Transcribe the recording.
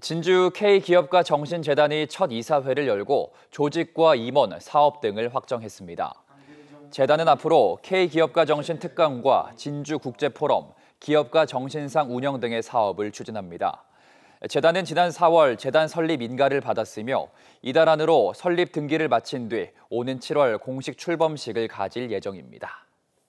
진주 k 기업과 정신재단이 첫 이사회를 열고 조직과 임원, 사업 등을 확정했습니다. 재단은 앞으로 k 기업과 정신특강과 진주국제포럼, 기업과 정신상 운영 등의 사업을 추진합니다. 재단은 지난 4월 재단 설립 인가를 받았으며 이달 안으로 설립 등기를 마친 뒤 오는 7월 공식 출범식을 가질 예정입니다.